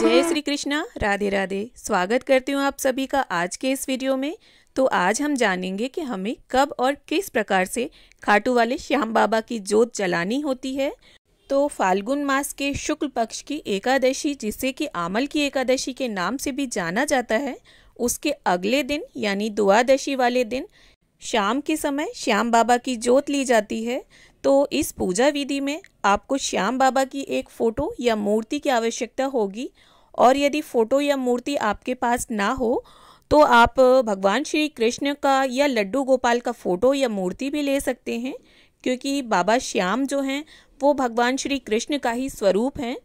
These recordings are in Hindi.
जय श्री कृष्णा राधे राधे स्वागत करती हूँ आप सभी का आज के इस वीडियो में तो आज हम जानेंगे कि हमें कब और किस प्रकार से खाटू वाले श्याम बाबा की जोत जलानी होती है तो फाल्गुन मास के शुक्ल पक्ष की एकादशी जिसे कि आमल की एकादशी के नाम से भी जाना जाता है उसके अगले दिन यानी द्वादशी वाले दिन शाम के समय श्याम बाबा की जोत ली जाती है तो इस पूजा विधि में आपको श्याम बाबा की एक फ़ोटो या मूर्ति की आवश्यकता होगी और यदि फ़ोटो या मूर्ति आपके पास ना हो तो आप भगवान श्री कृष्ण का या लड्डू गोपाल का फ़ोटो या मूर्ति भी ले सकते हैं क्योंकि बाबा श्याम जो हैं वो भगवान श्री कृष्ण का ही स्वरूप हैं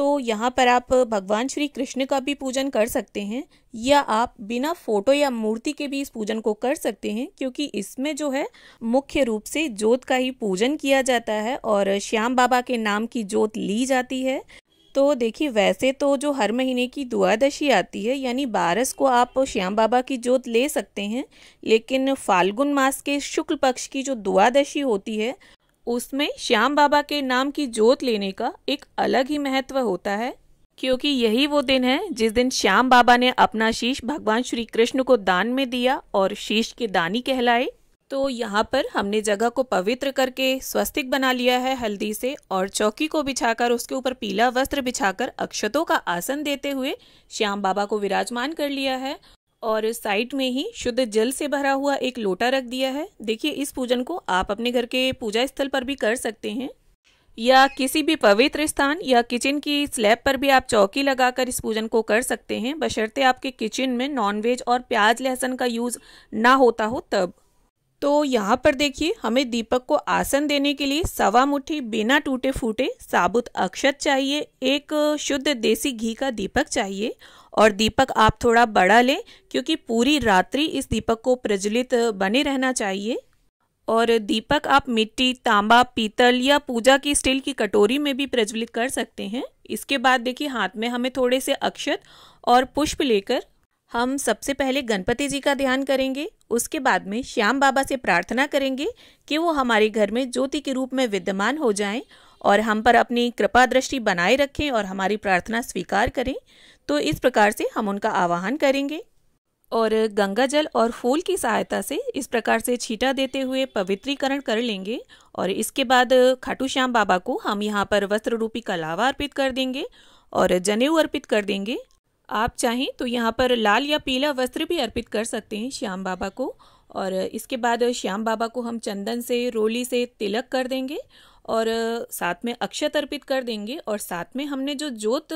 तो यहाँ पर आप भगवान श्री कृष्ण का भी पूजन कर सकते हैं या आप बिना फोटो या मूर्ति के भी इस पूजन को कर सकते हैं क्योंकि इसमें जो है मुख्य रूप से जोत का ही पूजन किया जाता है और श्याम बाबा के नाम की जोत ली जाती है तो देखिए वैसे तो जो हर महीने की द्वादशी आती है यानी बारस को आप श्याम बाबा की जोत ले सकते हैं लेकिन फाल्गुन मास के शुक्ल पक्ष की जो द्वादशी होती है उसमें श्याम बाबा के नाम की जोत लेने का एक अलग ही महत्व होता है क्योंकि यही वो दिन है जिस दिन श्याम बाबा ने अपना शीश भगवान श्री कृष्ण को दान में दिया और शीश के दानी कहलाए तो यहाँ पर हमने जगह को पवित्र करके स्वस्तिक बना लिया है हल्दी से और चौकी को बिछाकर उसके ऊपर पीला वस्त्र बिछाकर अक्षतों का आसन देते हुए श्याम बाबा को विराजमान कर लिया है और साइड में ही शुद्ध जल से भरा हुआ एक लोटा रख दिया है देखिए इस पूजन को आप अपने घर के पूजा स्थल पर भी कर सकते हैं या किसी भी पवित्र स्थान या किचन की स्लैब पर भी आप चौकी लगाकर इस पूजन को कर सकते हैं बशर्ते आपके किचन में नॉनवेज और प्याज लहसुन का यूज़ ना होता हो तब तो यहाँ पर देखिए हमें दीपक को आसन देने के लिए सवा मुट्ठी बिना टूटे फूटे साबुत अक्षत चाहिए एक शुद्ध देसी घी का दीपक चाहिए और दीपक आप थोड़ा बड़ा लें क्योंकि पूरी रात्रि इस दीपक को प्रज्वलित बने रहना चाहिए और दीपक आप मिट्टी तांबा पीतल या पूजा की स्टील की कटोरी में भी प्रज्वलित कर सकते हैं इसके बाद देखिए हाथ में हमें थोड़े से अक्षत और पुष्प लेकर हम सबसे पहले गणपति जी का ध्यान करेंगे उसके बाद में श्याम बाबा से प्रार्थना करेंगे कि वो हमारे घर में ज्योति के रूप में विद्यमान हो जाएं और हम पर अपनी कृपा दृष्टि बनाए रखें और हमारी प्रार्थना स्वीकार करें तो इस प्रकार से हम उनका आवाहन करेंगे और गंगा जल और फूल की सहायता से इस प्रकार से छीटा देते हुए पवित्रीकरण कर लेंगे और इसके बाद खाटू श्याम बाबा को हम यहाँ पर वस्त्र रूपी कलावा अर्पित कर देंगे और जनेऊ अर्पित कर देंगे आप चाहें तो यहाँ पर लाल या पीला वस्त्र भी अर्पित कर सकते हैं श्याम बाबा को और इसके बाद श्याम बाबा को हम चंदन से रोली से तिलक कर देंगे और साथ में अक्षत अर्पित कर देंगे और साथ में हमने जो जोत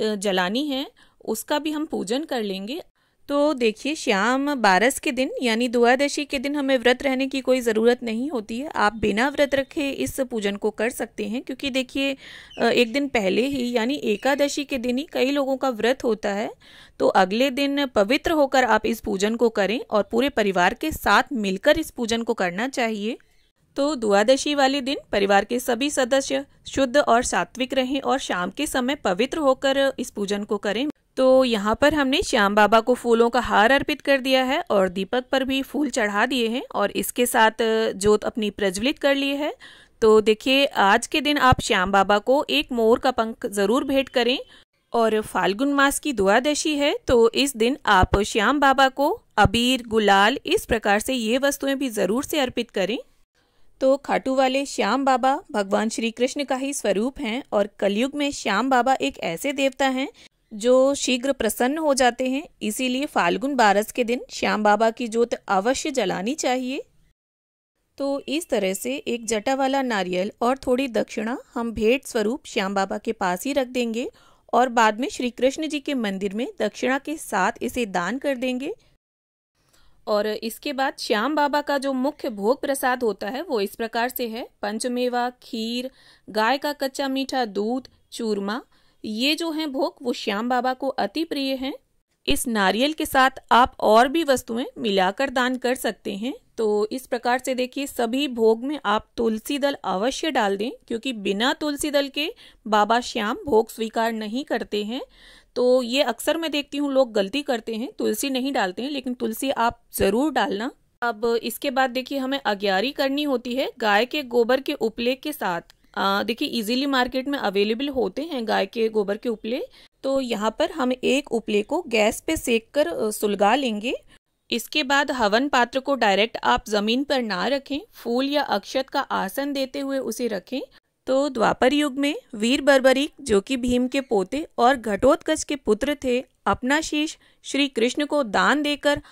जलानी है उसका भी हम पूजन कर लेंगे तो देखिए श्याम बारस के दिन यानी द्वादशी के दिन हमें व्रत रहने की कोई ज़रूरत नहीं होती है आप बिना व्रत रखे इस पूजन को कर सकते हैं क्योंकि देखिए एक दिन पहले ही यानी एकादशी के दिन ही कई लोगों का व्रत होता है तो अगले दिन पवित्र होकर आप इस पूजन को करें और पूरे परिवार के साथ मिलकर इस पूजन को करना चाहिए तो द्वादशी वाले दिन परिवार के सभी सदस्य शुद्ध और सात्विक रहें और शाम के समय पवित्र होकर इस पूजन को करें तो यहाँ पर हमने श्याम बाबा को फूलों का हार अर्पित कर दिया है और दीपक पर भी फूल चढ़ा दिए हैं और इसके साथ जोत अपनी प्रज्वलित कर लिए है तो देखिए आज के दिन आप श्याम बाबा को एक मोर का पंख ज़रूर भेंट करें और फाल्गुन मास की द्वादशी है तो इस दिन आप श्याम बाबा को अबीर गुलाल इस प्रकार से ये वस्तुएं भी ज़रूर से अर्पित करें तो खाटू वाले श्याम बाबा भगवान श्री कृष्ण का ही स्वरूप हैं और कलयुग में श्याम बाबा एक ऐसे देवता हैं जो शीघ्र प्रसन्न हो जाते हैं इसीलिए फाल्गुन बारस के दिन श्याम बाबा की जोत अवश्य जलानी चाहिए तो इस तरह से एक जटा वाला नारियल और थोड़ी दक्षिणा हम भेंट स्वरूप श्याम बाबा के पास ही रख देंगे और बाद में श्री कृष्ण जी के मंदिर में दक्षिणा के साथ इसे दान कर देंगे और इसके बाद श्याम बाबा का जो मुख्य भोग प्रसाद होता है वो इस प्रकार से है पंचमेवा खीर गाय का कच्चा मीठा दूध चूरमा ये जो हैं भोग वो श्याम बाबा को अति प्रिय हैं इस नारियल के साथ आप और भी वस्तुएं मिलाकर दान कर सकते हैं तो इस प्रकार से देखिए सभी भोग में आप तुलसी दल अवश्य डाल दें क्योंकि बिना तुलसी दल के बाबा श्याम भोग स्वीकार नहीं करते हैं तो ये अक्सर मैं देखती हूँ लोग गलती करते हैं तुलसी नहीं डालते हैं लेकिन तुलसी आप ज़रूर डालना अब इसके बाद देखिए हमें अग्यारी करनी होती है गाय के गोबर के उपले के साथ देखिए इजीली मार्केट में अवेलेबल होते हैं गाय के गोबर के उपले तो यहाँ पर हम एक उपले को गैस पे सेक कर सुलगा लेंगे इसके बाद हवन पात्र को डायरेक्ट आप जमीन पर ना रखें फूल या अक्षत का आसन देते हुए उसे रखें तो द्वापर युग में वीर बर्बरीक जो कि भीम के पोते और घटोत्कच के पुत्र थे अपना शीश श्री कृष्ण को दान देकर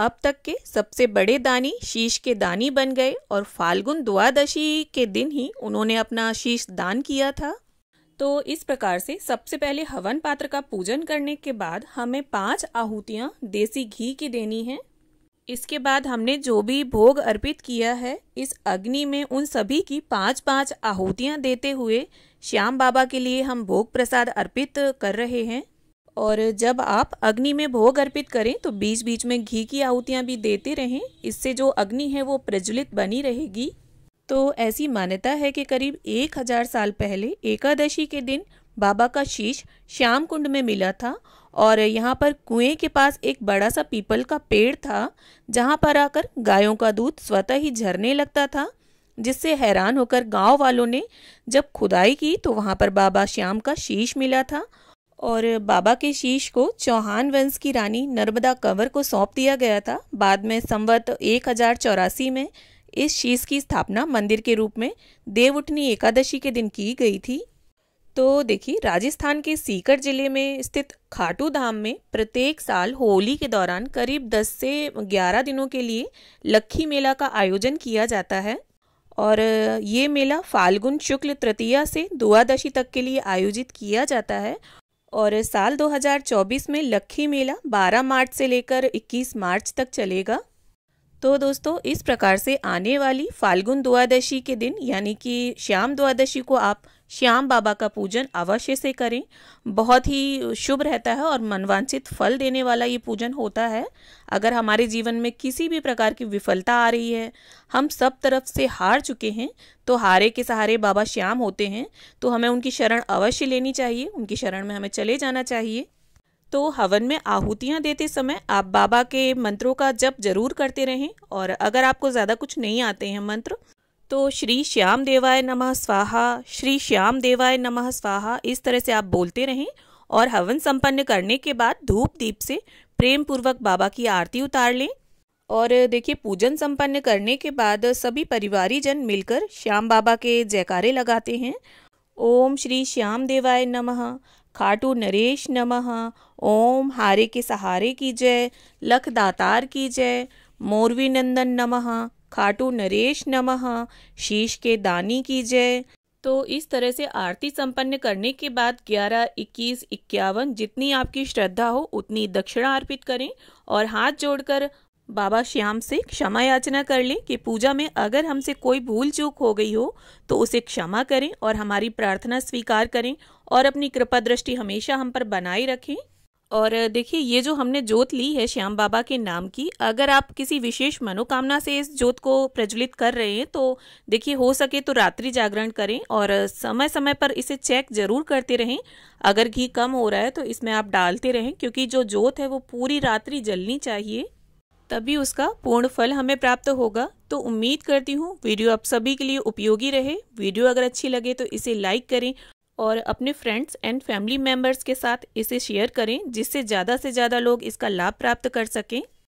अब तक के सबसे बड़े दानी शीश के दानी बन गए और फाल्गुन द्वादशी के दिन ही उन्होंने अपना शीश दान किया था तो इस प्रकार से सबसे पहले हवन पात्र का पूजन करने के बाद हमें पांच आहुतियां देसी घी की देनी है इसके बाद हमने जो भी भोग अर्पित किया है इस अग्नि में उन सभी की पांच पांच आहुतियां देते हुए श्याम बाबा के लिए हम भोग प्रसाद अर्पित कर रहे हैं और जब आप अग्नि में भोग अर्पित करें तो बीच बीच में घी की आहुतियाँ भी देते रहें इससे जो अग्नि है वो प्रज्वलित बनी रहेगी तो ऐसी मान्यता है कि करीब एक हजार साल पहले एकादशी के दिन बाबा का शीश श्याम कुंड में मिला था और यहाँ पर कुएं के पास एक बड़ा सा पीपल का पेड़ था जहाँ पर आकर गायों का दूध स्वतः ही झरने लगता था जिससे हैरान होकर गांव वालों ने जब खुदाई की तो वहाँ पर बाबा श्याम का शीश मिला था और बाबा के शीश को चौहान वंश की रानी नर्मदा कंवर को सौंप दिया गया था बाद में संवत एक हजार चौरासी में इस शीश की स्थापना मंदिर के रूप में देवउठनी एकादशी के दिन की गई थी तो देखिए राजस्थान के सीकर जिले में स्थित खाटू धाम में प्रत्येक साल होली के दौरान करीब 10 से 11 दिनों के लिए लक्खी मेला का आयोजन किया जाता है और ये मेला फाल्गुन शुक्ल तृतीया से द्वादशी तक के लिए आयोजित किया जाता है और साल 2024 में लक्खी मेला 12 मार्च से लेकर 21 मार्च तक चलेगा तो दोस्तों इस प्रकार से आने वाली फाल्गुन द्वादशी के दिन यानी कि श्याम द्वादशी को आप श्याम बाबा का पूजन अवश्य से करें बहुत ही शुभ रहता है और मनवांचित फल देने वाला ये पूजन होता है अगर हमारे जीवन में किसी भी प्रकार की विफलता आ रही है हम सब तरफ से हार चुके हैं तो हारे के सहारे बाबा श्याम होते हैं तो हमें उनकी शरण अवश्य लेनी चाहिए उनकी शरण में हमें चले जाना चाहिए तो हवन में आहुतियाँ देते समय आप बाबा के मंत्रों का जप जरूर करते रहें और अगर आपको ज़्यादा कुछ नहीं आते हैं मंत्र तो श्री श्याम देवाय नमः स्वाहा श्री श्याम देवाय नमः स्वाहा इस तरह से आप बोलते रहें और हवन संपन्न करने के बाद धूप दीप से प्रेम पूर्वक बाबा की आरती उतार लें और देखिए पूजन संपन्न करने के बाद सभी परिवारी जन मिलकर श्याम बाबा के जयकारे लगाते हैं ओम श्री श्याम देवाय नमः खाटू नरेश नमः ओम हारे के सहारे की जय लख दातार की जय मोरवी नंदन नमः खाटू नरेश नमः शीश के दानी की जय तो इस तरह से आरती संपन्न करने के बाद 11, 21, इक्यावन जितनी आपकी श्रद्धा हो उतनी दक्षिणा अर्पित करें और हाथ जोड़कर बाबा श्याम से क्षमा याचना कर लें कि पूजा में अगर हमसे कोई भूल चूक हो गई हो तो उसे क्षमा करें और हमारी प्रार्थना स्वीकार करें और अपनी कृपा दृष्टि हमेशा हम पर बनाए रखें और देखिए ये जो हमने जोत ली है श्याम बाबा के नाम की अगर आप किसी विशेष मनोकामना से इस जोत को प्रज्वलित कर रहे हैं तो देखिए हो सके तो रात्रि जागरण करें और समय समय पर इसे चेक जरूर करते रहें अगर घी कम हो रहा है तो इसमें आप डालते रहें क्योंकि जो जोत है वो पूरी रात्रि जलनी चाहिए तभी उसका पूर्ण फल हमें प्राप्त होगा तो उम्मीद करती हूँ वीडियो आप सभी के लिए उपयोगी रहे वीडियो अगर अच्छी लगे तो इसे लाइक करें और अपने फ्रेंड्स एंड फैमिली मेम्बर्स के साथ इसे शेयर करें जिससे ज़्यादा से ज़्यादा लोग इसका लाभ प्राप्त कर सकें